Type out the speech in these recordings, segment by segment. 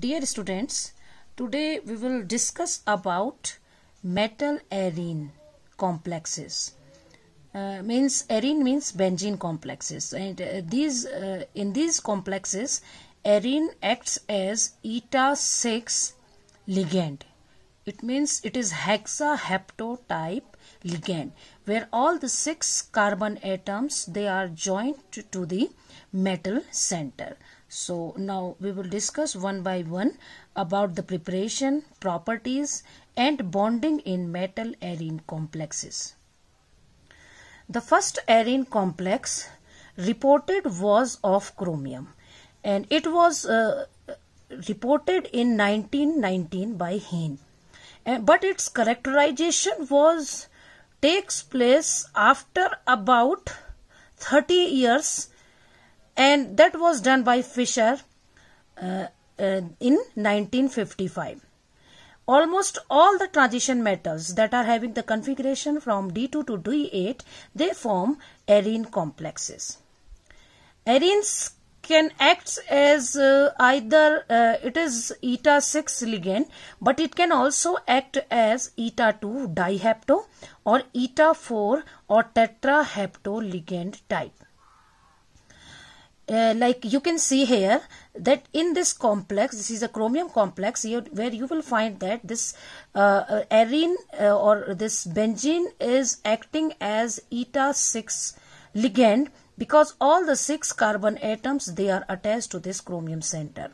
Dear students, today we will discuss about metal arene complexes. Uh, means arene means benzene complexes and uh, these uh, in these complexes arene acts as eta 6 ligand it means it is hexaheptotype ligand where all the six carbon atoms they are joined to, to the metal center so now we will discuss one by one about the preparation, properties and bonding in metal arene complexes. The first arene complex reported was of chromium and it was uh, reported in 1919 by Heine. But its characterization was takes place after about 30 years and that was done by Fisher uh, uh, in 1955. Almost all the transition metals that are having the configuration from D2 to D8, they form arene complexes. Arenes can act as uh, either uh, it is eta 6 ligand but it can also act as eta 2 dihepto or eta 4 or tetrahepto ligand type uh, like you can see here that in this complex this is a chromium complex here, where you will find that this uh, uh arene uh, or this benzene is acting as eta 6 ligand because all the six carbon atoms they are attached to this chromium center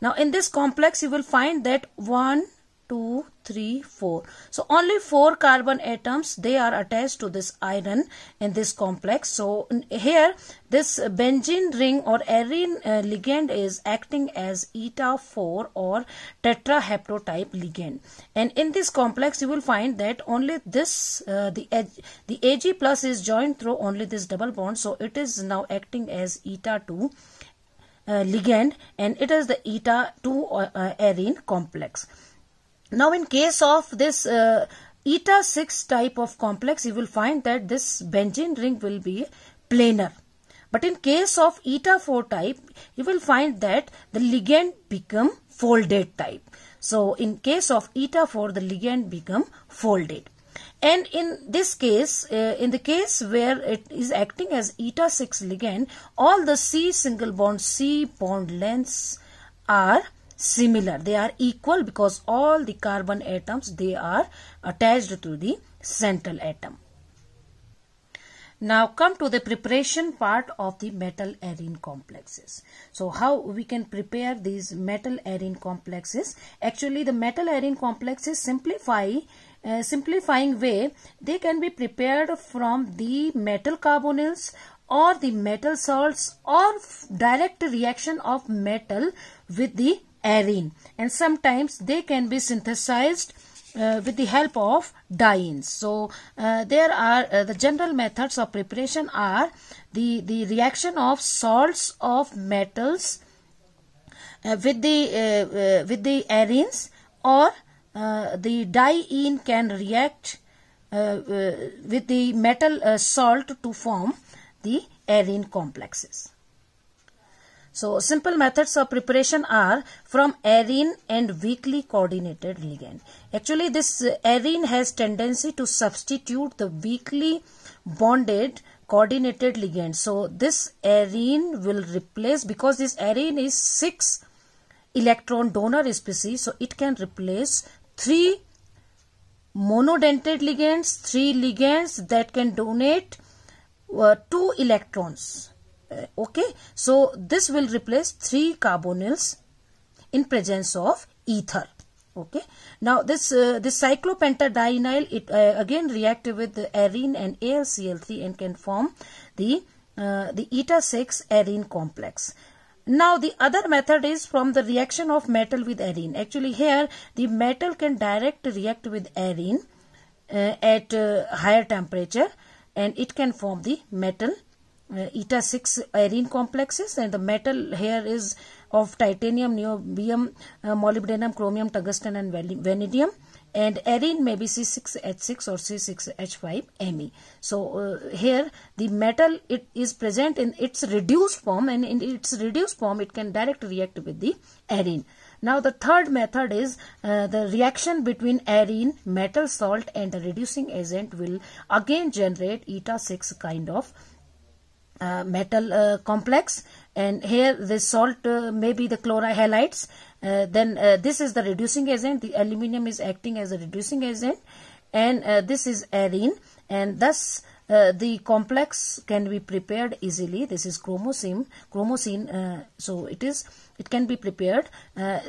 now in this complex you will find that one Two, three, four. so only four carbon atoms they are attached to this iron in this complex so here this benzene ring or arene uh, ligand is acting as eta 4 or type ligand and in this complex you will find that only this uh, the the ag plus is joined through only this double bond so it is now acting as eta 2 uh, ligand and it is the eta 2 uh, uh, arene complex now in case of this uh, eta 6 type of complex, you will find that this benzene ring will be planar. But in case of eta 4 type, you will find that the ligand become folded type. So in case of eta 4, the ligand become folded. And in this case, uh, in the case where it is acting as eta 6 ligand, all the C single bond, C bond lengths are similar they are equal because all the carbon atoms they are attached to the central atom now come to the preparation part of the metal arene complexes. So how we can prepare these metal arene complexes? Actually the metal arene complexes simplify uh, simplifying way they can be prepared from the metal carbonyls or the metal salts or direct reaction of metal with the arene and sometimes they can be synthesized uh, with the help of dienes. So uh, there are uh, the general methods of preparation are the, the reaction of salts of metals uh, with the uh, uh, with the arenes or the diene can react with the metal salt to form the arene complexes. So simple methods of preparation are from arene and weakly coordinated ligand. Actually this uh, arene has tendency to substitute the weakly bonded coordinated ligand. So this arene will replace because this arene is 6 electron donor species so it can replace 3 monodentate ligands, 3 ligands that can donate uh, 2 electrons uh, okay so this will replace three carbonyls in presence of ether okay now this uh, this cyclopentadienyl it uh, again react with the arene and alcl3 and can form the uh, the eta 6 arene complex now the other method is from the reaction of metal with arene actually here the metal can direct react with arene uh, at uh, higher temperature and it can form the metal eta uh, 6 irene complexes and the metal here is of titanium, niobium, uh, molybdenum, chromium, tungsten and vanadium and arene may be C6H6 or C6H5Me. So uh, here the metal it is present in its reduced form and in its reduced form it can direct react with the arene. Now the third method is uh, the reaction between arene, metal salt and the reducing agent will again generate eta 6 kind of uh, metal uh, complex and here this salt uh, may be the halides. Uh, then uh, this is the reducing agent the aluminum is acting as a reducing agent and uh, this is arene and thus the complex can be prepared easily this is chromosine chromosine so it is it can be prepared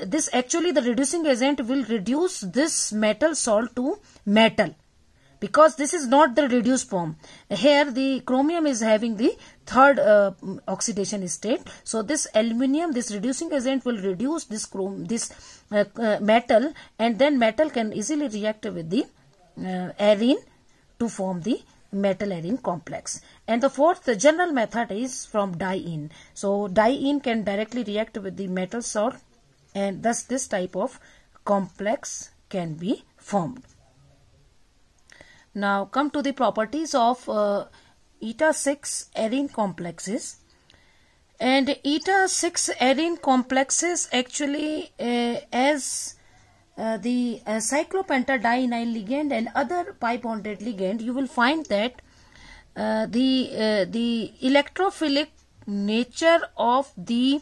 this actually the reducing agent will reduce this metal salt to metal because this is not the reduced form. Here the chromium is having the third uh, oxidation state. So this aluminium, this reducing agent will reduce this chrome, this uh, uh, metal and then metal can easily react with the uh, arene to form the metal arene complex. And the fourth the general method is from diene. So diene can directly react with the metal salt and thus this type of complex can be formed. Now come to the properties of uh, eta 6 arene complexes and eta 6 arene complexes actually uh, as uh, the uh, cyclopentadienyl ligand and other pi bonded ligand you will find that uh, the uh, the electrophilic nature of the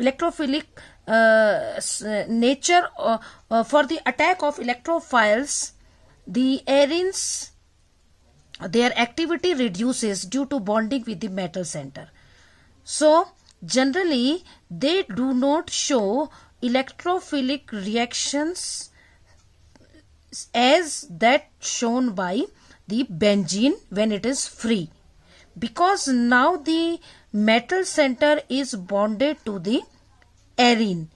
electrophilic uh, nature for the attack of electrophiles the arenes their activity reduces due to bonding with the metal center. So, generally, they do not show electrophilic reactions as that shown by the benzene when it is free because now the metal center is bonded to the arene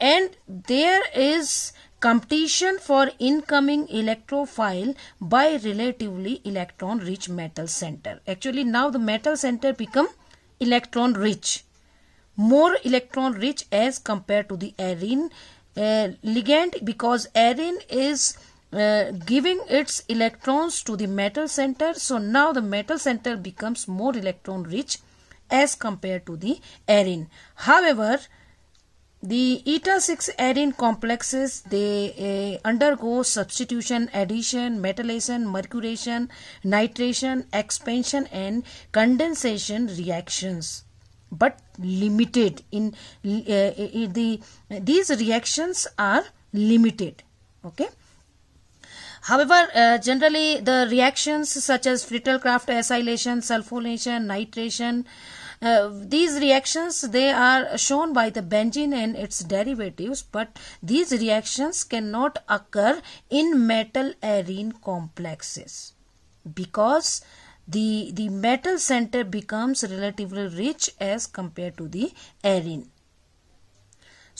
and there is Competition for incoming electrophile by relatively electron rich metal center. Actually now the metal center become electron rich. More electron rich as compared to the arene uh, ligand because arene is uh, giving its electrons to the metal center. So now the metal center becomes more electron rich as compared to the arene. However, the eta-6 arene complexes, they uh, undergo substitution, addition, metallation, mercuration, nitration, expansion and condensation reactions but limited in, uh, the these reactions are limited okay However, uh, generally the reactions such as Friedel-Crafts acylation, sulfonation, nitration, uh, these reactions they are shown by the benzene and its derivatives but these reactions cannot occur in metal arene complexes because the the metal center becomes relatively rich as compared to the arene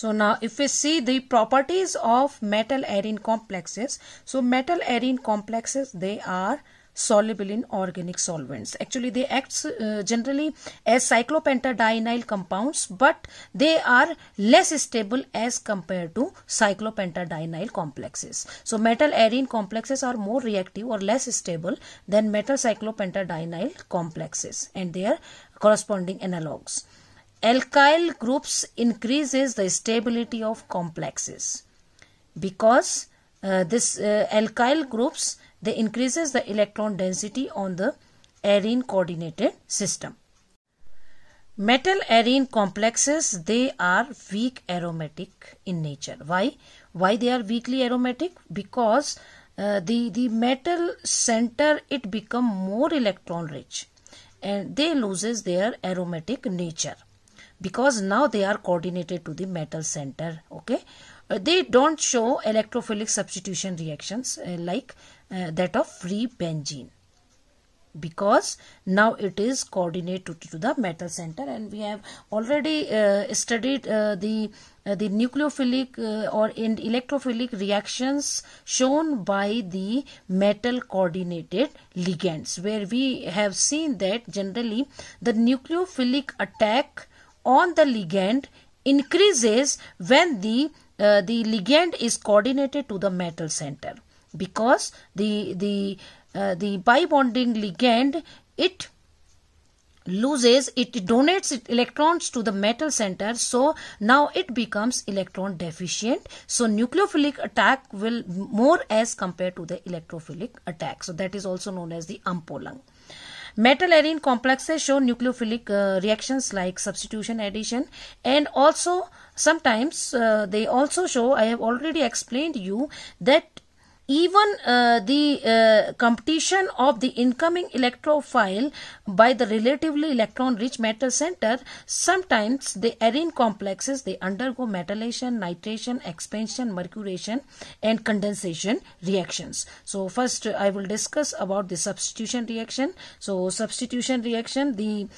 so now if we see the properties of metal arene complexes so metal arene complexes they are soluble in organic solvents. Actually, they act uh, generally as cyclopentadienyl compounds, but they are less stable as compared to cyclopentadienyl complexes. So, metal arene complexes are more reactive or less stable than metal cyclopentadienyl complexes and their corresponding analogs. Alkyl groups increases the stability of complexes because uh, this uh, alkyl groups they increases the electron density on the arene coordinated system. Metal arene complexes, they are weak aromatic in nature. Why? Why they are weakly aromatic? Because uh, the, the metal center, it become more electron rich and they loses their aromatic nature because now they are coordinated to the metal center. Okay. Uh, they don't show electrophilic substitution reactions uh, like uh, that of free benzene because now it is coordinated to, the metal center and we have already uh, studied uh, the uh, the nucleophilic or in electrophilic reactions shown by the metal coordinated ligands where we have seen that generally the nucleophilic attack on the ligand increases when the uh, the ligand is coordinated to the metal center because the the uh, the bibonding ligand it loses it donates electrons to the metal center so now it becomes electron deficient so nucleophilic attack will more as compared to the electrophilic attack so that is also known as the ampolung Metal arene complexes show nucleophilic uh, reactions like substitution addition and also sometimes uh, they also show, I have already explained you that even uh, the uh, competition of the incoming electrophile by the relatively electron rich metal center sometimes the arene complexes they undergo metallation nitration expansion mercuration and condensation reactions so first i will discuss about the substitution reaction so substitution reaction the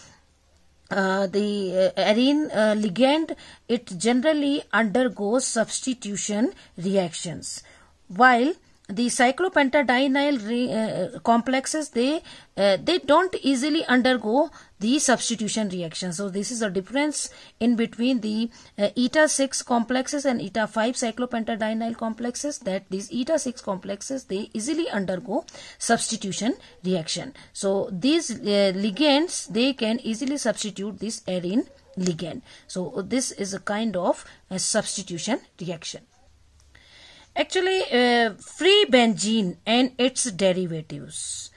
uh, the uh, arene uh, ligand it generally undergoes substitution reactions while the cyclopentadienyl re, uh, complexes they uh, they don't easily undergo the substitution reaction so this is a difference in between the uh, eta 6 complexes and eta 5 cyclopentadienyl complexes that these eta 6 complexes they easily undergo substitution reaction so these uh, ligands they can easily substitute this arene ligand so this is a kind of a uh, substitution reaction Actually, uh, free benzene and its derivatives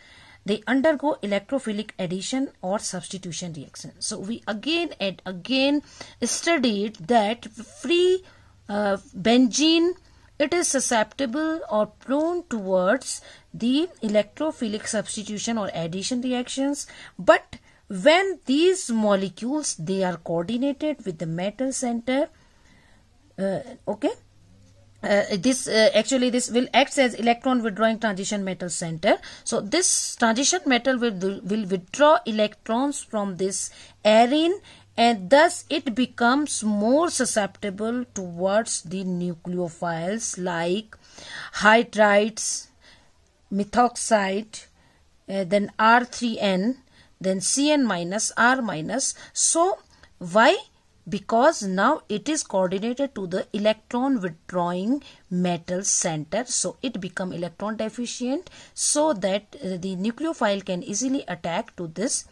they undergo electrophilic addition or substitution reaction. So we again and again studied that free uh, benzene it is susceptible or prone towards the electrophilic substitution or addition reactions but when these molecules they are coordinated with the metal center uh, okay uh, this uh, actually this will act as electron withdrawing transition metal center so this transition metal will will withdraw electrons from this arene and thus it becomes more susceptible towards the nucleophiles like hydrides methoxide uh, then r3n then cn minus r minus so why because now it is coordinated to the electron withdrawing metal center so it become electron deficient so that uh, the nucleophile can easily attack to this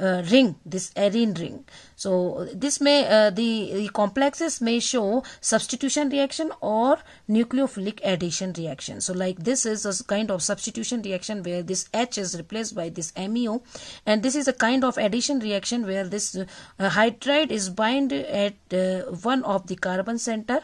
uh, ring, this arene ring. So this may uh, the, the, complexes may show substitution reaction or nucleophilic addition reaction. So like this is a kind of substitution reaction where this H is replaced by this MeO and this is a kind of addition reaction where this uh, hydride is bind at uh, one of the carbon center.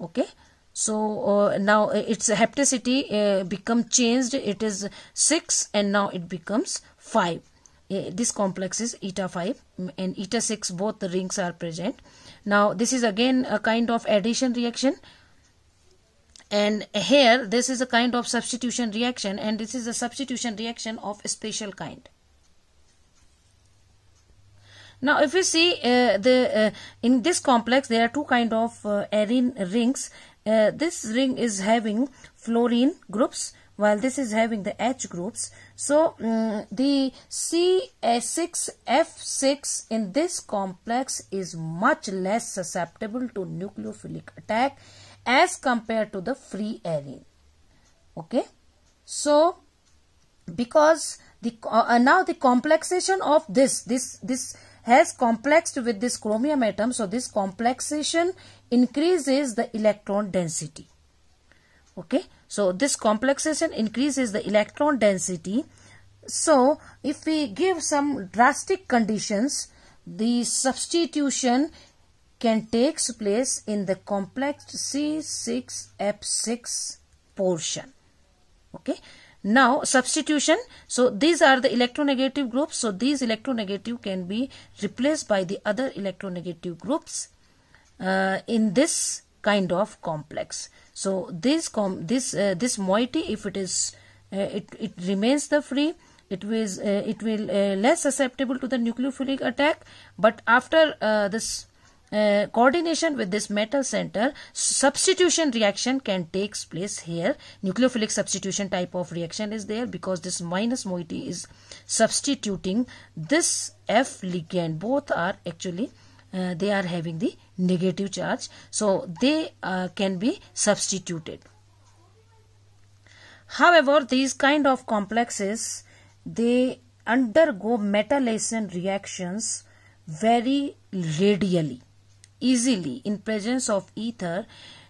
Okay. So uh, now its heptacity uh, become changed. It is 6 and now it becomes 5 this complex is eta 5 and eta 6 both the rings are present now this is again a kind of addition reaction and here this is a kind of substitution reaction and this is a substitution reaction of a special kind now if you see uh, the uh, in this complex there are two kind of uh, arene rings uh, this ring is having fluorine groups while this is having the H groups so um, the CA6F6 in this complex is much less susceptible to nucleophilic attack as compared to the free arene. Okay. So because the uh, uh, now the complexation of this this this has complexed with this chromium atom. So this complexation increases the electron density. Okay. So this complexation increases the electron density. So if we give some drastic conditions, the substitution can take place in the complex C6F6 portion. Okay. Now substitution. So these are the electronegative groups. So these electronegative can be replaced by the other electronegative groups uh, in this kind of complex so this com this uh, this moiety if it is uh, it it remains the free it was uh, it will uh, less susceptible to the nucleophilic attack but after uh, this uh, coordination with this metal center substitution reaction can takes place here nucleophilic substitution type of reaction is there because this minus moiety is substituting this f ligand both are actually uh, they are having the negative charge so they uh, can be substituted however these kind of complexes they undergo metallation reactions very radially easily in presence of ether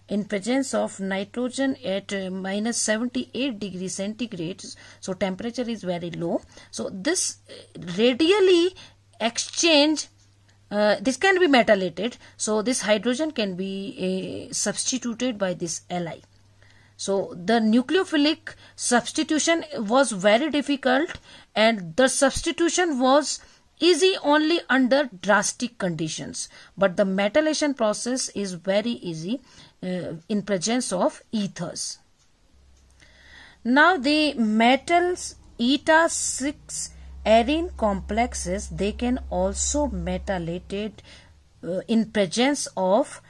in presence of nitrogen at uh, minus 78 degree centigrade so temperature is very low so this uh, radially exchange uh, this can be metallated, so this hydrogen can be uh, substituted by this Li. So the nucleophilic substitution was very difficult and the substitution was easy only under drastic conditions but the metallation process is very easy uh, in presence of ethers. Now the metals eta 6 Arene complexes, they can also metalated uh, in presence of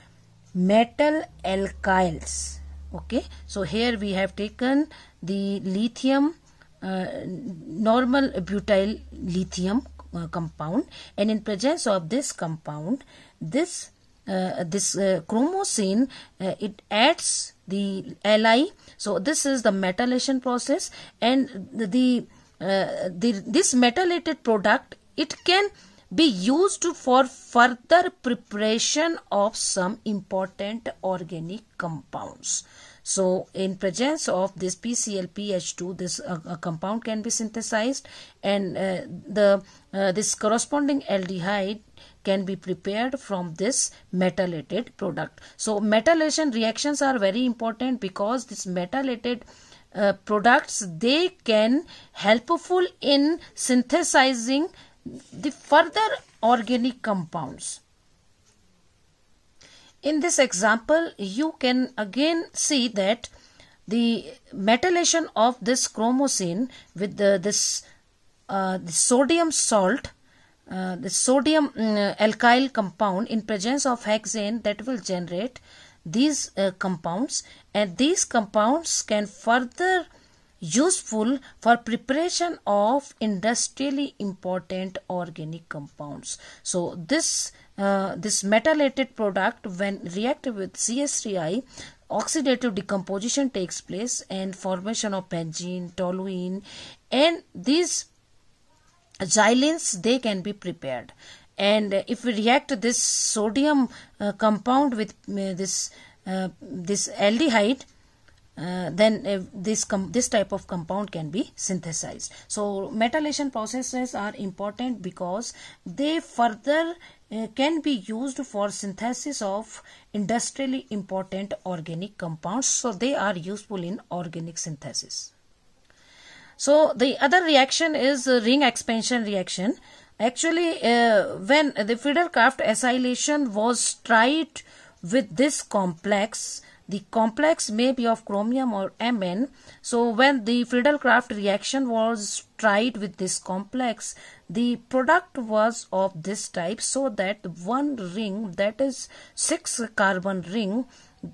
metal alkyls. Okay, so here we have taken the lithium, uh, normal butyl lithium uh, compound and in presence of this compound, this uh, this uh, chromosine uh, it adds the Li so this is the metallation process and the, the uh, the, this metalated product it can be used for further preparation of some important organic compounds so in presence of this PClPH2 this uh, uh, compound can be synthesized and uh, the uh, this corresponding aldehyde can be prepared from this metalated product so metalation reactions are very important because this metalated uh, products they can helpful in synthesizing the further organic compounds in this example you can again see that the metallation of this chromosine with the, this uh, the sodium salt uh, the sodium mm, uh, alkyl compound in presence of hexane that will generate these uh, compounds and these compounds can further useful for preparation of industrially important organic compounds so this uh, this methylated product when reacted with cs3i oxidative decomposition takes place and formation of benzene toluene and these xylenes they can be prepared and if we react this sodium uh, compound with uh, this uh, this aldehyde uh, then uh, this this type of compound can be synthesized so metallation processes are important because they further uh, can be used for synthesis of industrially important organic compounds so they are useful in organic synthesis so the other reaction is ring expansion reaction actually uh, when the Fiedel-Craft acylation was tried with this complex the complex may be of chromium or Mn. So when the Friedel-Crafts reaction was tried with this complex, the product was of this type so that one ring that is 6 carbon ring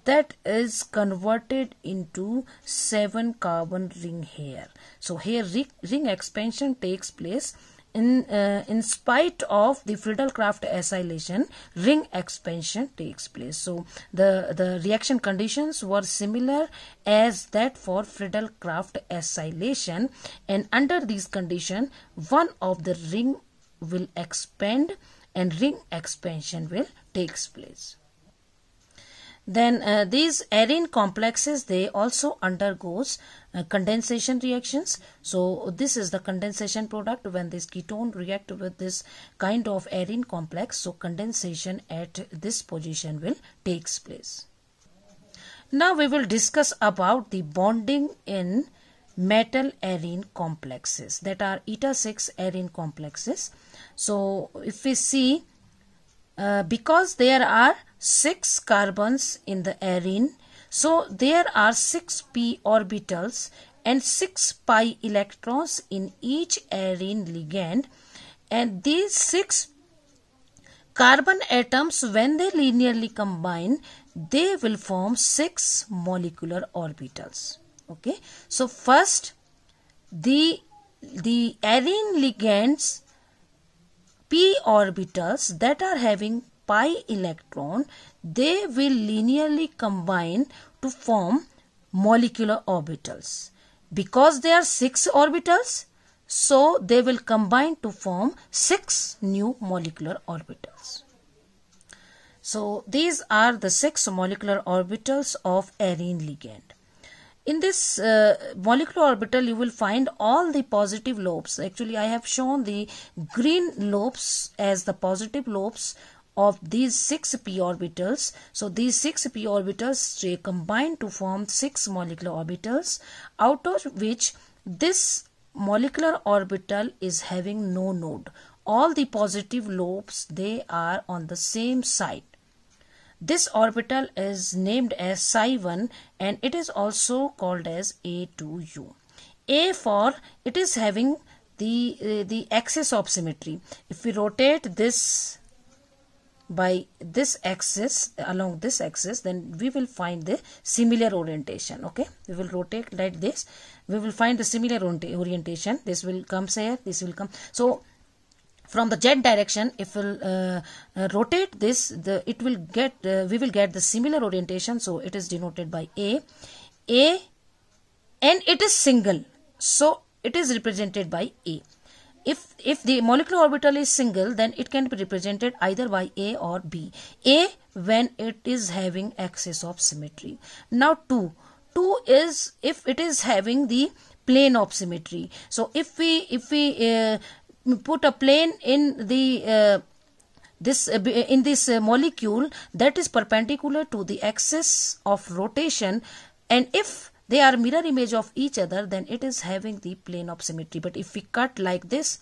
that is converted into 7 carbon ring here. So here ring expansion takes place in, uh, in spite of the Friedel-Crafts acylation, ring expansion takes place. So the, the reaction conditions were similar as that for Friedel-Crafts acylation and under these conditions, one of the ring will expand and ring expansion will takes place then uh, these arene complexes they also undergoes uh, condensation reactions. So this is the condensation product when this ketone react with this kind of arene complex. So condensation at this position will takes place. Now we will discuss about the bonding in metal arene complexes that are eta 6 arene complexes. So if we see uh, because there are 6 carbons in the arene so there are 6 p orbitals and 6 pi electrons in each arene ligand and these 6 carbon atoms when they linearly combine they will form 6 molecular orbitals. Okay. So first the the arene ligands p orbitals that are having pi electron, they will linearly combine to form molecular orbitals. Because there are 6 orbitals, so they will combine to form 6 new molecular orbitals. So these are the 6 molecular orbitals of arene ligand. In this uh, molecular orbital, you will find all the positive lobes. Actually, I have shown the green lobes as the positive lobes of these 6 p orbitals. So these 6 p orbitals they combine to form 6 molecular orbitals out of which this molecular orbital is having no node. All the positive lobes they are on the same side. This orbital is named as psi1 and it is also called as A2U. A for it is having the uh, the axis of symmetry. If we rotate this by this axis along this axis then we will find the similar orientation okay we will rotate like this we will find the similar orientation this will come here this will come so from the z direction if we'll uh, uh, rotate this the it will get uh, we will get the similar orientation so it is denoted by a a and it is single so it is represented by a if if the molecular orbital is single then it can be represented either by a or b a when it is having axis of symmetry now 2 2 is if it is having the plane of symmetry so if we if we uh, put a plane in the uh, this uh, in this uh, molecule that is perpendicular to the axis of rotation and if they are mirror image of each other then it is having the plane of symmetry but if we cut like this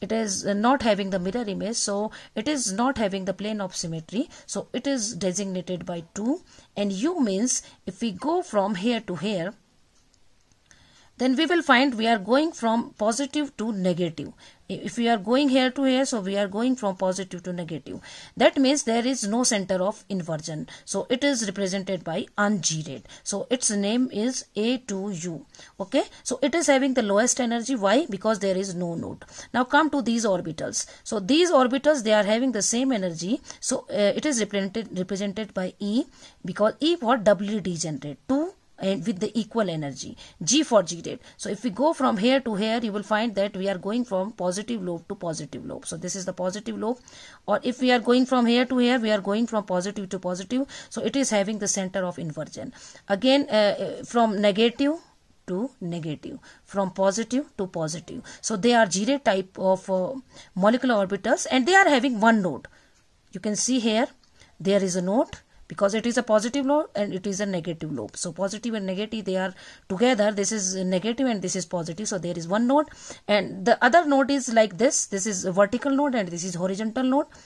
it is not having the mirror image so it is not having the plane of symmetry so it is designated by 2 and u means if we go from here to here then we will find we are going from positive to negative if we are going here to here so we are going from positive to negative that means there is no center of inversion so it is represented by ungirate so its name is a2u okay so it is having the lowest energy why because there is no node now come to these orbitals so these orbitals they are having the same energy so uh, it is represented represented by e because e what doubly degenerate 2 and eh, with the equal energy g for g rate so if we go from here to here you will find that we are going from positive lobe to positive lobe so this is the positive lobe or if we are going from here to here we are going from positive to positive so it is having the center of inversion again uh, from negative to negative from positive to positive so they are g rate type of uh, molecular orbitals and they are having one node you can see here there is a node because it is a positive lobe and it is a negative lobe so positive and negative they are together this is negative and this is positive so there is one node and the other node is like this this is vertical node and this is horizontal node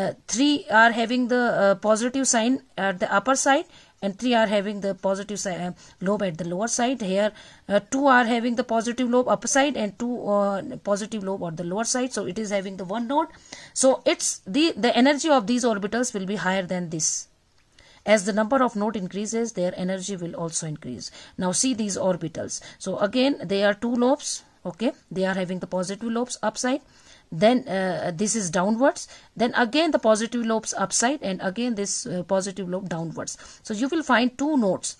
uh, three are having the uh, positive sign at the upper side and three are having the positive uh, lobe at the lower side here uh, two are having the positive lobe upper side and two uh, positive lobe at the lower side so it is having the one node so it's the the energy of these orbitals will be higher than this as the number of node increases, their energy will also increase. Now see these orbitals. So again, they are two lobes. Okay, they are having the positive lobes upside. Then uh, this is downwards. Then again the positive lobes upside and again this uh, positive lobe downwards. So you will find two nodes,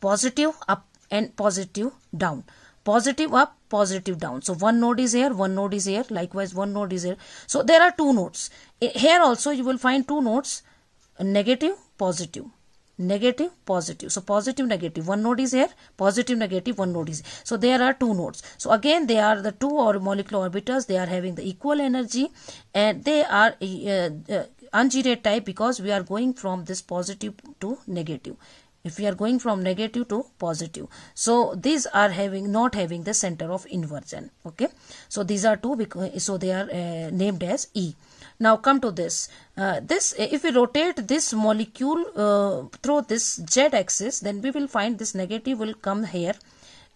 positive up and positive down positive up positive down so one node is here one node is here likewise one node is here so there are two nodes here also you will find two nodes negative positive negative positive so positive negative one node is here positive negative one node is here. so there are two nodes so again they are the two or molecular orbitals they are having the equal energy and they are uh, uh, ungerate type because we are going from this positive to negative if we are going from negative to positive so these are having not having the center of inversion okay so these are two because so they are uh, named as e now come to this. Uh, this if we rotate this molecule uh, through this z axis then we will find this negative will come here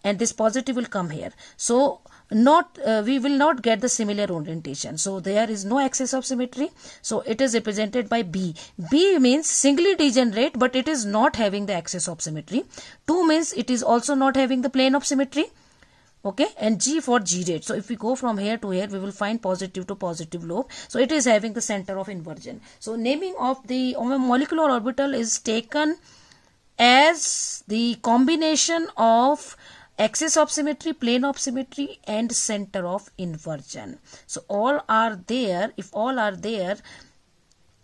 and this positive will come here. So not uh, we will not get the similar orientation so there is no axis of symmetry so it is represented by b b means singly degenerate but it is not having the axis of symmetry 2 means it is also not having the plane of symmetry okay and g for g rate so if we go from here to here we will find positive to positive lobe so it is having the center of inversion so naming of the molecular orbital is taken as the combination of axis of symmetry plane of symmetry and center of inversion so all are there if all are there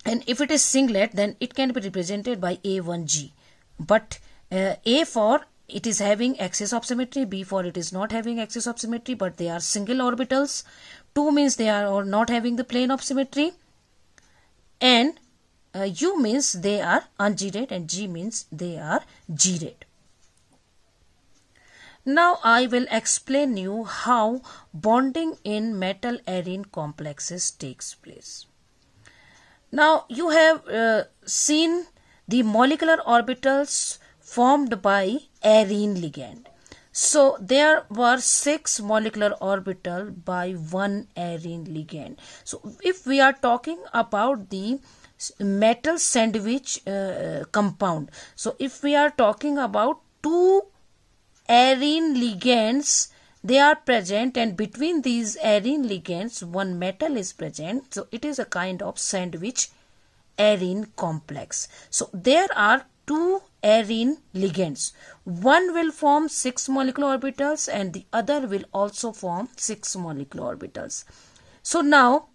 and if it is singlet then it can be represented by a1g but uh, a for it is having axis of symmetry b4 it is not having axis of symmetry but they are single orbitals 2 means they are not having the plane of symmetry and uh, u means they are ungerate and g means they are gerate now I will explain you how bonding in metal arene complexes takes place. Now you have uh, seen the molecular orbitals formed by arene ligand. So there were six molecular orbital by one arene ligand. So if we are talking about the metal sandwich uh, compound. So if we are talking about two arene ligands they are present and between these arene ligands one metal is present so it is a kind of sandwich arene complex so there are two arene ligands. One will form 6 molecular orbitals and the other will also form 6 molecular orbitals. So now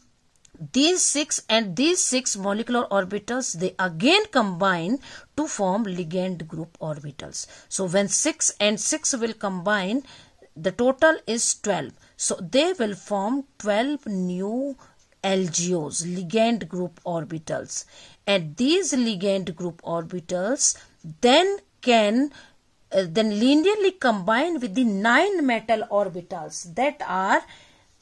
these 6 and these 6 molecular orbitals they again combine to form ligand group orbitals. So when 6 and 6 will combine the total is 12. So they will form 12 new LGOs, ligand group orbitals. And these ligand group orbitals, then can uh, then linearly combine with the nine metal orbitals that are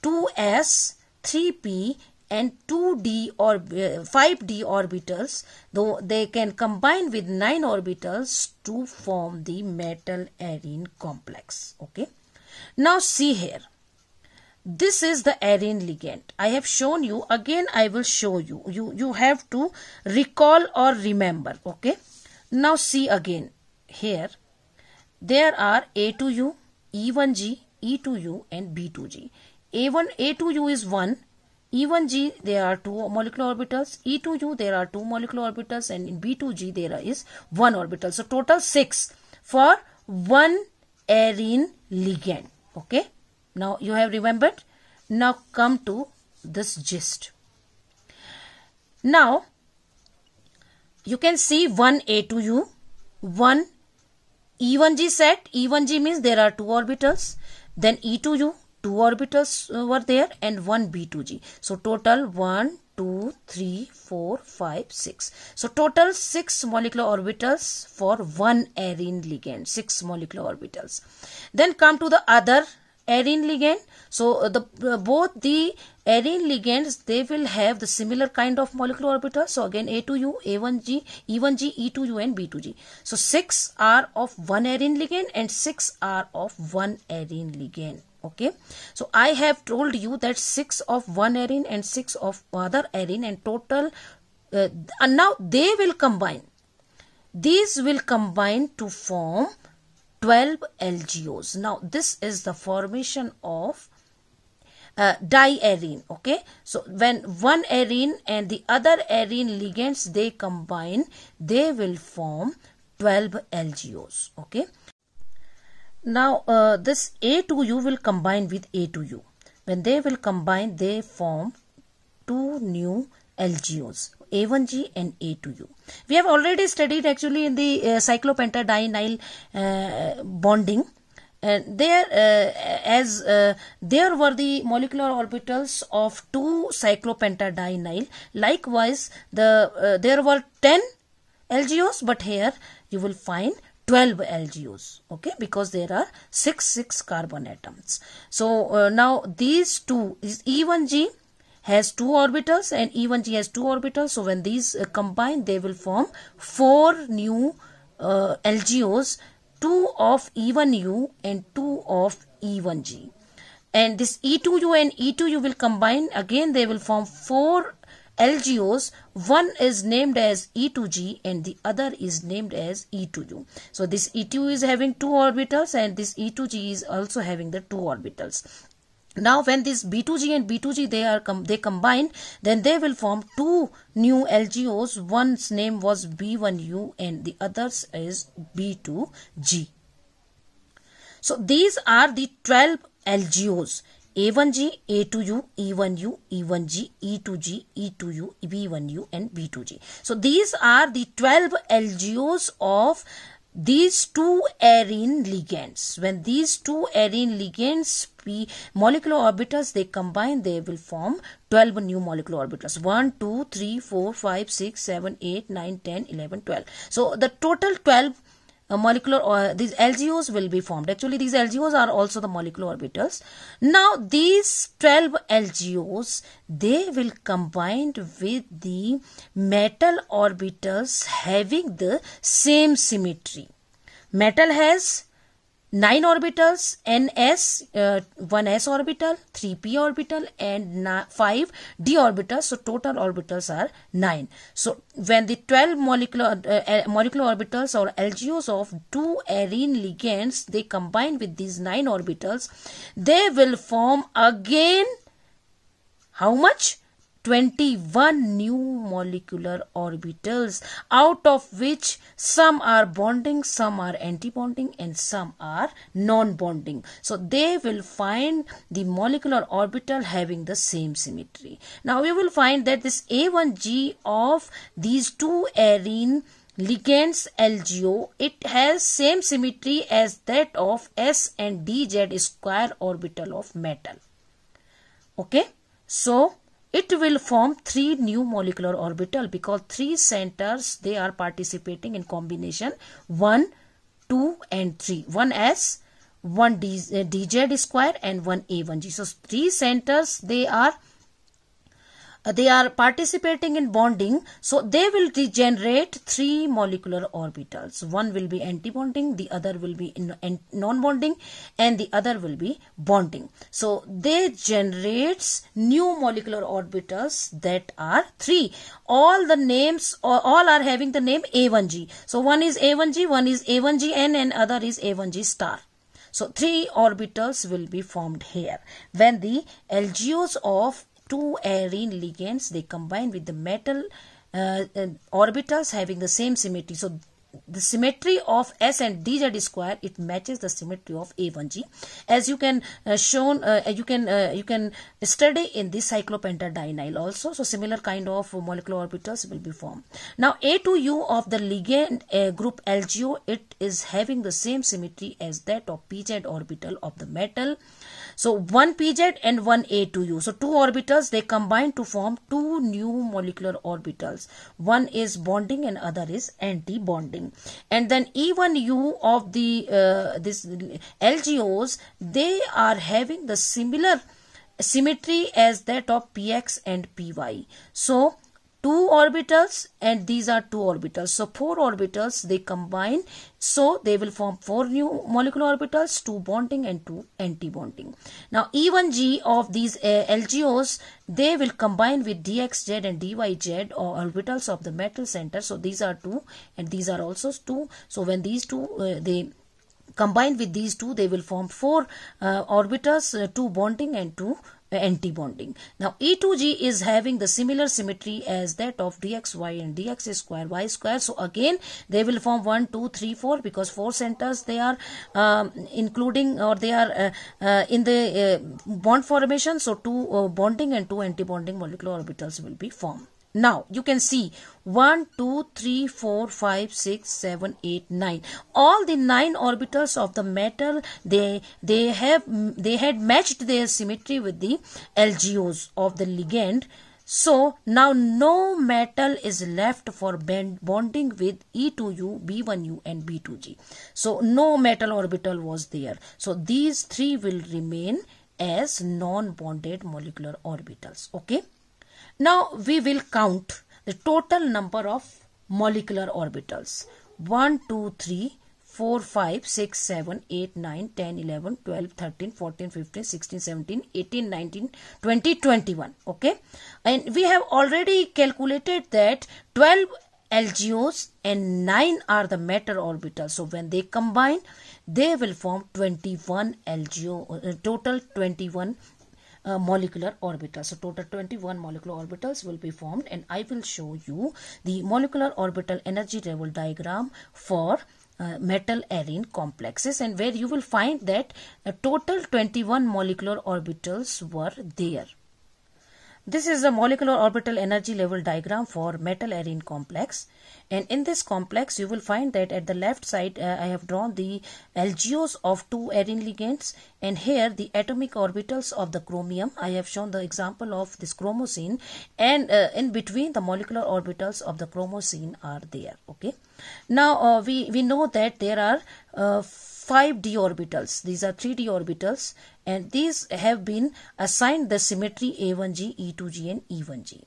2s 3p and 2d or uh, 5d orbitals though they can combine with nine orbitals to form the metal arene complex okay now see here this is the arene ligand i have shown you again i will show you you you have to recall or remember okay now see again here there are A2U, E1G, E2U and B2G. A1, A2U is 1, E1G there are two molecular orbitals, E2U there are two molecular orbitals and in B2G there is one orbital. So total 6 for one arene ligand. Okay. Now you have remembered. Now come to this gist. Now you can see 1A2U, 1 E1G set. E1G means there are two orbitals. Then E2U, two orbitals uh, were there and 1 B2G. So total 1, 2, 3, 4, 5, 6. So total 6 molecular orbitals for one arene ligand. 6 molecular orbitals. Then come to the other arene ligand. So uh, the uh, both the Array ligands, they will have the similar kind of molecular orbital. So again, A2U, A1G, E1G, E2U and B2G. So 6 are of one arene ligand and 6 are of one arene ligand okay so i have told you that six of one arene and six of other arene and total uh, and now they will combine these will combine to form 12 lgos now this is the formation of uh, Diarene, okay so when one arene and the other arene ligands they combine they will form 12 LGOs okay now uh, this A2U will combine with A2U when they will combine they form two new LGOs a1G and A2U. We have already studied actually in the uh, cyclopentadienyl uh, bonding uh, there uh, as uh, there were the molecular orbitals of two cyclopentadienyl likewise the uh, there were 10 LGOs but here you will find 12 LGOs okay because there are 6 6 carbon atoms so uh, now these two is E1G has two orbitals and E1G has two orbitals so when these combine they will form four new LGOs 2 of E1U and 2 of E1G. And this E2U and E2U will combine. Again, they will form 4 LGOs. One is named as E2G and the other is named as E2U. So, this E2 is having 2 orbitals and this E2G is also having the 2 orbitals now when this b2g and b2g they are com they combine then they will form two new lgos one's name was b1u and the others is b2g so these are the 12 lgos a1g a2u e1u e1g e2g e2u b1u and b2g so these are the 12 lgos of these two arene ligands when these two arene ligands p molecular orbitals they combine they will form 12 new molecular orbitals 1 2 3 4 5 6 7 8 9 10 11 12 so the total 12 uh, molecular or uh, these LGOs will be formed. Actually, these LGOs are also the molecular orbitals. Now, these 12 LGOs, they will combine with the metal orbitals having the same symmetry. Metal has nine orbitals ns uh, one s orbital 3p orbital and 5 d orbitals so total orbitals are 9 so when the 12 molecular uh, uh, molecular orbitals or lgos of two arene ligands they combine with these nine orbitals they will form again how much 21 new molecular orbitals out of which some are bonding some are antibonding and some are non-bonding so they will find the molecular orbital having the same symmetry now we will find that this a1g of these two arene ligands LGO, it has same symmetry as that of S and DZ square orbital of metal. Okay, so it will form three new molecular orbital because three centers they are participating in combination 1 2 and 3 one s one D, uh, dz square and one a1g so three centers they are uh, they are participating in bonding so they will regenerate three molecular orbitals one will be antibonding the other will be non-bonding and the other will be bonding so they generates new molecular orbitals that are three all the names all are having the name a1g so one is a1g one is a1gn and other is a1g star so three orbitals will be formed here when the LGOs of two arene ligands they combine with the metal uh, uh, orbitals having the same symmetry so the symmetry of s and dz square it matches the symmetry of a1g as you can uh, shown uh, you can uh, you can study in this cyclopentadienyl also so similar kind of molecular orbitals will be formed now a2u of the ligand uh, group lgo it is having the same symmetry as that of pz orbital of the metal so one PZ and one A2U. So two orbitals, they combine to form two new molecular orbitals. One is bonding and other is anti-bonding. And then E1U of the uh, this LGOs, they are having the similar symmetry as that of px and py so two orbitals and these are two orbitals so four orbitals they combine so they will form four new molecular orbitals two bonding and two anti-bonding now e1g of these uh, lgos they will combine with dxz and dyz or orbitals of the metal center so these are two and these are also two so when these two uh, they combine with these two they will form four uh, orbitals uh, two bonding and two antibonding. Now E2G is having the similar symmetry as that of DXY and DX square Y square. So again they will form 1, 2, 3, 4 because 4 centers they are um, including or they are uh, uh, in the uh, bond formation. So 2 uh, bonding and 2 antibonding molecular orbitals will be formed. Now you can see 1, 2, 3, 4, 5, 6, 7, 8, 9. All the 9 orbitals of the metal they they have they had matched their symmetry with the LGOs of the ligand. So now no metal is left for bonding with E2U, B1U and B2G. So no metal orbital was there. So these three will remain as non-bonded molecular orbitals. Okay. Now we will count the total number of molecular orbitals 1, 2, 3, 4, 5, 6, 7, 8, 9, 10, 11, 12, 13, 14, 15, 16, 17, 18, 19, 20, 21. Okay. And we have already calculated that 12 LGOs and 9 are the matter orbitals. So when they combine, they will form 21 LGO, uh, total 21 uh, molecular orbital. So total 21 molecular orbitals will be formed and I will show you the molecular orbital energy level diagram for uh, metal arene complexes and where you will find that a uh, total 21 molecular orbitals were there. This is the molecular orbital energy level diagram for metal arene complex and in this complex you will find that at the left side uh, I have drawn the LGOs of two arene ligands and here the atomic orbitals of the chromium I have shown the example of this chromosine and uh, in between the molecular orbitals of the chromosine are there okay now uh, we we know that there are uh, five d orbitals. These are 3d orbitals and these have been assigned the symmetry a1g, e2g and e1g.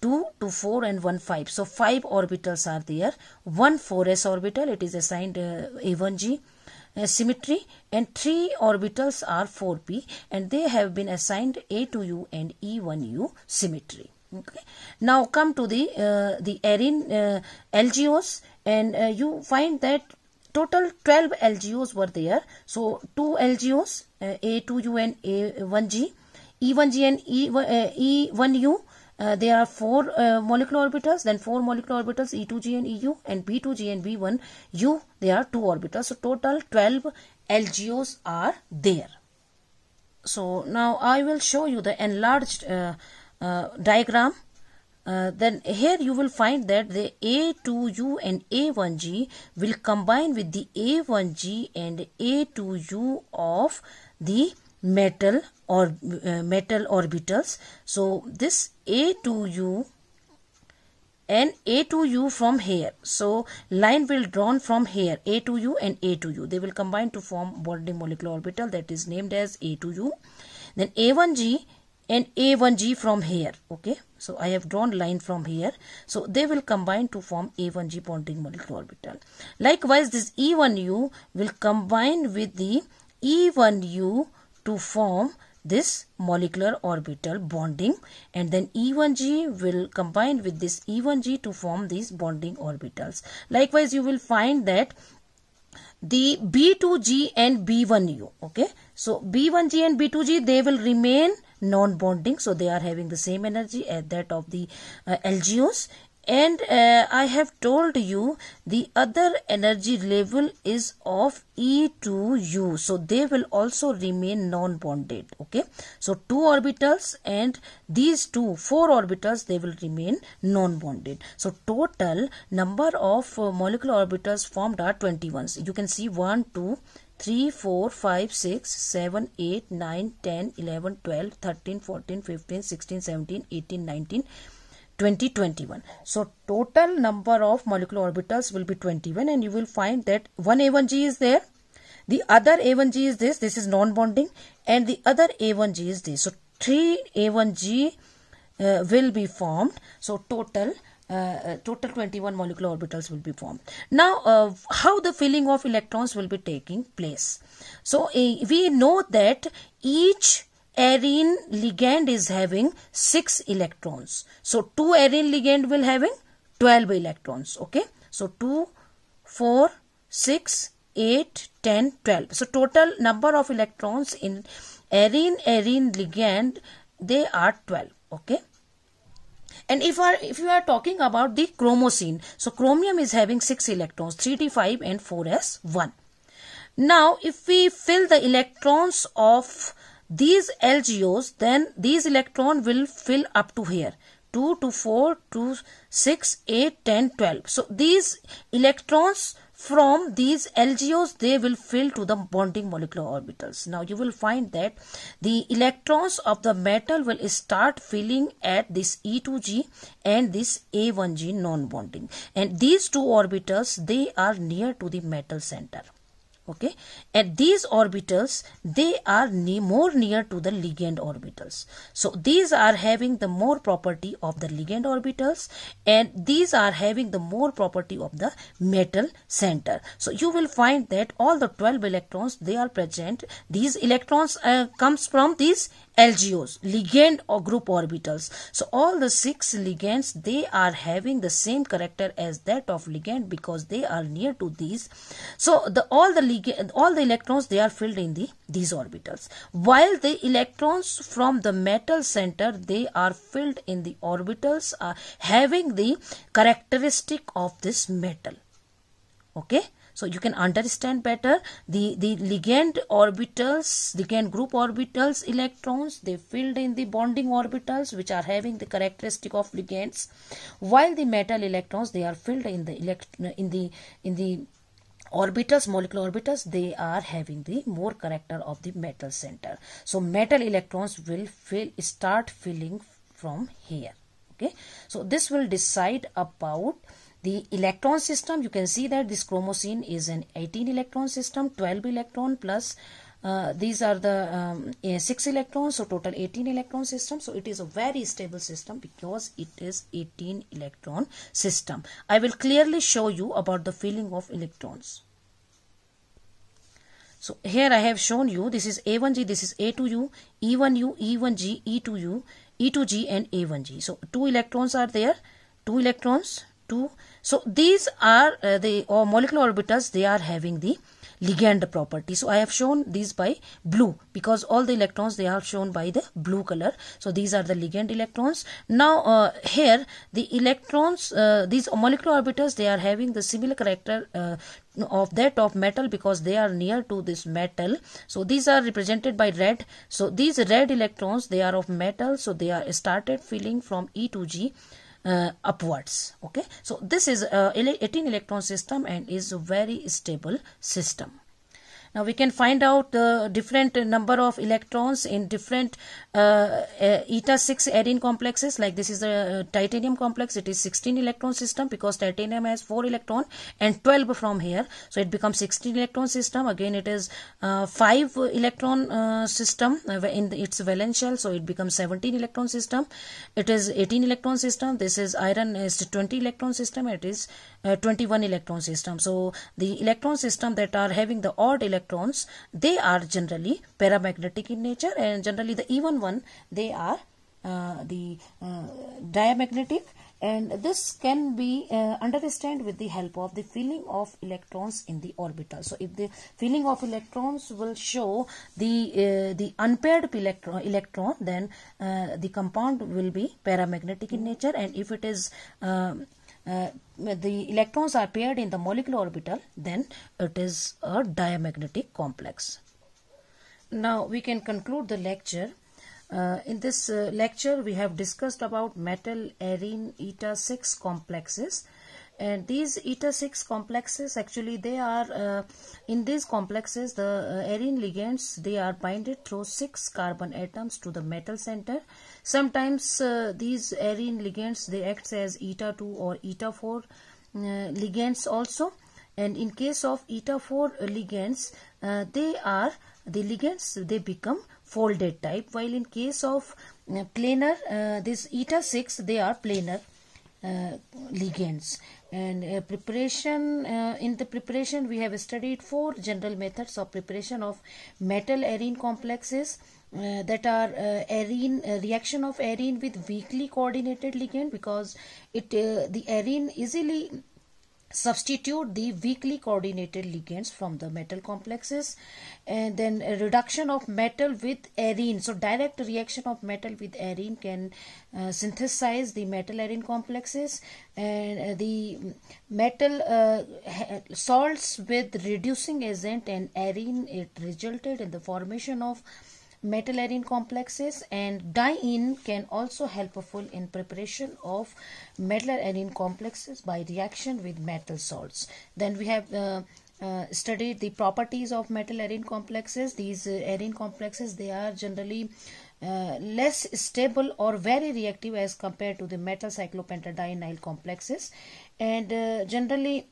2 to 4 and 1 5 so 5 orbitals are there one 4s orbital it is assigned uh, a1g uh, symmetry and 3 orbitals are 4p and they have been assigned a to u and e1u symmetry okay now come to the uh, the erin uh, lgos and uh, you find that total 12 LGOs were there. So two LGOs, uh, A2U and A1G, E1G and e, E1U. Uh, uh, there are four uh, molecular orbitals, then four molecular orbitals E2G and EU and B2G and B1U. There are two orbitals. So total 12 LGOs are there. So now I will show you the enlarged uh, uh diagram uh, then here you will find that the A2U and A1G will combine with the A1G and A2U of the metal or uh, metal orbitals. So this A2U and A 2 U from here. So line will drawn from here A 2 U and A 2 U. They will combine to form bonding molecular orbital that is named as A 2 U. Then A1G and a1g from here okay so i have drawn line from here so they will combine to form a1g bonding molecular orbital likewise this e1u will combine with the e1u to form this molecular orbital bonding and then E1G will combine with this E1G to form these bonding orbitals. Likewise, you will find that the B2G and B1U, okay. So, B1G and B2G, they will remain non-bonding so they are having the same energy as that of the uh, LGOs and uh, I have told you the other energy level is of E to U so they will also remain non-bonded okay so two orbitals and these two four orbitals they will remain non-bonded so total number of uh, molecular orbitals formed are 21 you can see 1 2 3, 4, 5, 6, 7, 8, 9, 10, 11, 12, 13, 14, 15, 16, 17, 18, 19, 20, 21. So total number of molecular orbitals will be 21 and you will find that one A1G is there. The other A1G is this. This is non-bonding and the other A1G is this. So 3 A1G uh, will be formed. So total uh, uh, total 21 molecular orbitals will be formed. Now, uh, how the filling of electrons will be taking place. So, uh, we know that each arene ligand is having 6 electrons. So, 2 arene ligand will having 12 electrons. Okay. So, 2, 4, 6, 8, 10, 12. So, total number of electrons in arene arene ligand, they are 12. Okay. And if are if you are talking about the chromosine, so chromium is having six electrons, 3d5 and 4s1. Now, if we fill the electrons of these LGOs, then these electron will fill up to here. 2 to 4 to 6, 8, 10, 12. So, these electrons from these LGOs they will fill to the bonding molecular orbitals. Now you will find that the electrons of the metal will start filling at this E2G and this A1G non-bonding and these two orbitals they are near to the metal center okay and these orbitals they are ne more near to the ligand orbitals so these are having the more property of the ligand orbitals and these are having the more property of the metal center so you will find that all the 12 electrons they are present these electrons uh, comes from these LGOs, ligand or group orbitals. So all the six ligands, they are having the same character as that of ligand because they are near to these. So the all the ligands all the electrons they are filled in the these orbitals while the electrons from the metal center they are filled in the orbitals uh, having the characteristic of this metal okay so you can understand better the the ligand orbitals ligand group orbitals electrons they filled in the bonding orbitals which are having the characteristic of ligands while the metal electrons they are filled in the elect in the in the orbitals molecular orbitals they are having the more character of the metal center so metal electrons will fill start filling from here okay so this will decide about the electron system you can see that this chromosine is an 18 electron system 12 electron plus uh, these are the um, 6 electrons so total 18 electron system so it is a very stable system because it is 18 electron system i will clearly show you about the filling of electrons so here I have shown you this is A1G, this is A2U, E1U, E1G, E2U, E2G and A1G. So two electrons are there, two electrons, two. So these are uh, the or molecular orbitals, they are having the ligand property so i have shown these by blue because all the electrons they are shown by the blue color so these are the ligand electrons now uh, here the electrons uh, these molecular orbitals they are having the similar character uh, of that of metal because they are near to this metal so these are represented by red so these red electrons they are of metal so they are started filling from e to g uh, upwards okay so this is a uh, 18 electron system and is a very stable system now we can find out the different number of electrons in different uh, uh eta 6 arene complexes like this is a uh, titanium complex it is 16 electron system because titanium has 4 electron and 12 from here so it becomes 16 electron system again it is uh, 5 electron uh, system uh, in its valence shell so it becomes 17 electron system it is 18 electron system this is iron is 20 electron system it is uh, 21 electron system so the electron system that are having the odd electron electrons they are generally paramagnetic in nature and generally the even one they are uh, the uh, diamagnetic and this can be uh, understood with the help of the filling of electrons in the orbital so if the filling of electrons will show the uh, the unpaired electron electron then uh, the compound will be paramagnetic in nature and if it is um, uh, the electrons are paired in the molecular orbital then it is a diamagnetic complex now we can conclude the lecture uh, in this uh, lecture we have discussed about metal arene eta 6 complexes and these eta 6 complexes actually they are uh, in these complexes the uh, arene ligands they are binded through 6 carbon atoms to the metal center sometimes uh, these arene ligands they act as eta 2 or eta 4 ligands also and in case of eta 4 ligands uh, they are the ligands they become folded type while in case of planar uh, this eta 6 they are planar uh, ligands and uh, preparation uh, in the preparation we have studied four general methods of preparation of metal arene complexes uh, that are uh, arene uh, reaction of arene with weakly coordinated ligand because it uh, the arene easily substitute the weakly coordinated ligands from the metal complexes and then reduction of metal with arene so direct reaction of metal with arene can uh, synthesize the metal arene complexes and uh, the metal uh, salts with reducing agent and arene it resulted in the formation of metalladine complexes and diene can also helpful in preparation of metalladine complexes by reaction with metal salts. Then we have uh, uh, studied the properties of metalladine complexes. These uh, arene complexes they are generally uh, less stable or very reactive as compared to the metal cyclopentadienyl complexes and uh, generally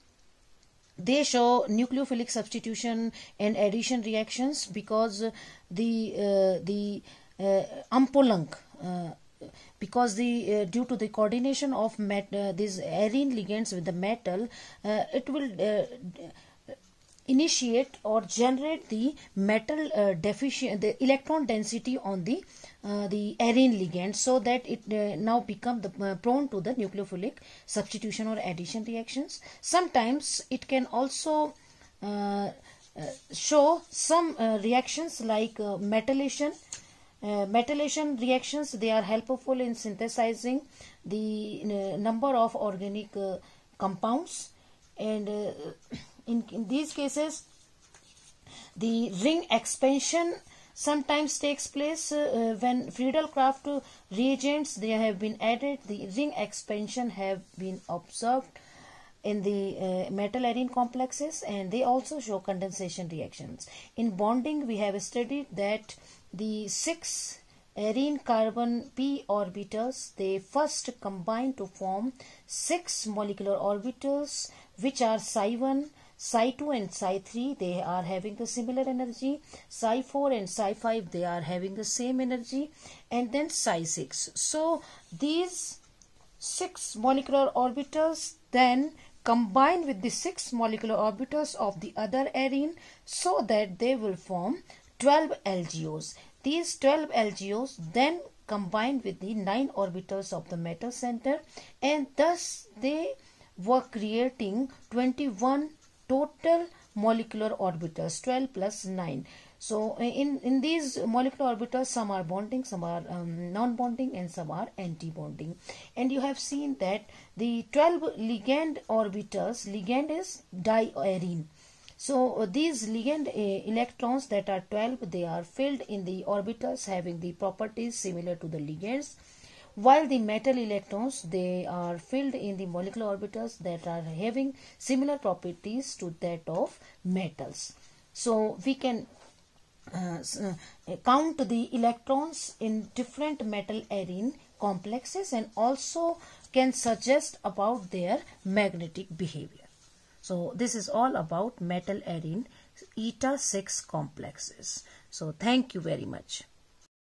they show nucleophilic substitution and addition reactions because the uh, the uh, uh, because the uh, due to the coordination of met, uh, these arene ligands with the metal uh, it will uh, initiate or generate the metal deficient the electron density on the uh, the arene ligand so that it uh, now become the, uh, prone to the nucleophilic substitution or addition reactions. Sometimes it can also uh, uh, show some reactions like metallation. metallation reactions they are helpful in synthesizing the number of organic compounds and in, in these cases the ring expansion sometimes takes place uh, uh when Friedel Craft reagents they have been added the ring expansion have been observed in the uh, metal arene complexes and they also show condensation reactions in bonding we have studied that the six arene carbon p orbitals they first combine to form six molecular orbitals which are psi 1 psi 2 and psi 3 they are having the similar energy psi 4 and psi 5 they are having the same energy and then psi 6 so these six molecular orbitals then combine with the six molecular orbitals of the other arene so that they will form 12 LGOs these 12 LGOs then combine with the nine orbitals of the metal center and thus they were creating 21 total molecular orbitals 12 plus 9 so in in these molecular orbitals some are bonding some are um, non bonding and some are anti bonding and you have seen that the 12 ligand orbitals ligand is diarene so uh, these ligand uh, electrons that are 12 they are filled in the orbitals having the properties similar to the ligands while the metal electrons they are filled in the molecular orbitals that are having similar properties to that of metals so we can uh, uh count the electrons in different metal arene complexes and also can suggest about their magnetic behavior so this is all about metal arene eta 6 complexes so thank you very much